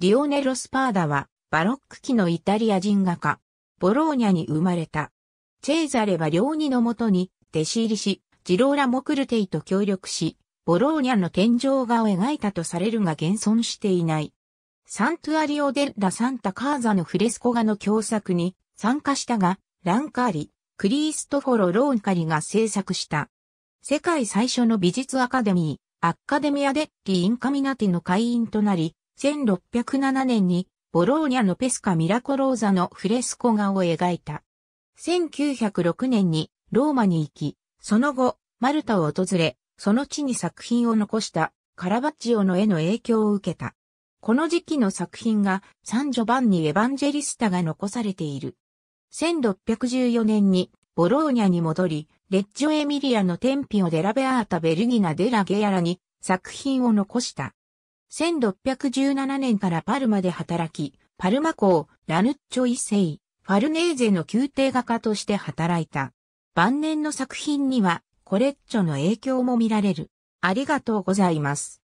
リオネロ・スパーダは、バロック期のイタリア人画家、ボローニャに生まれた。チェーザレは両二のもとに、弟子入りし、ジローラ・モクルテイと協力し、ボローニャの天井画を描いたとされるが現存していない。サントゥアリオ・デッラ・サンタ・カーザのフレスコ画の共作に参加したが、ランカーリ、クリーストフォロ・ローンカリが制作した。世界最初の美術アカデミー、アッカデミア・デッリ・インカミナティの会員となり、1607年にボローニャのペスカ・ミラコローザのフレスコ画を描いた。1906年にローマに行き、その後、マルタを訪れ、その地に作品を残したカラバッジオの絵の影響を受けた。この時期の作品がサンジョバンニ・エヴァンジェリスタが残されている。1614年にボローニャに戻り、レッジョ・エミリアのテンピオ・デラ・ベアータ・ベルギナ・デラ・ゲアラに作品を残した。1617年からパルマで働き、パルマ公、ラヌッチョ一世、ファルネーゼの宮廷画家として働いた。晩年の作品には、コレッチョの影響も見られる。ありがとうございます。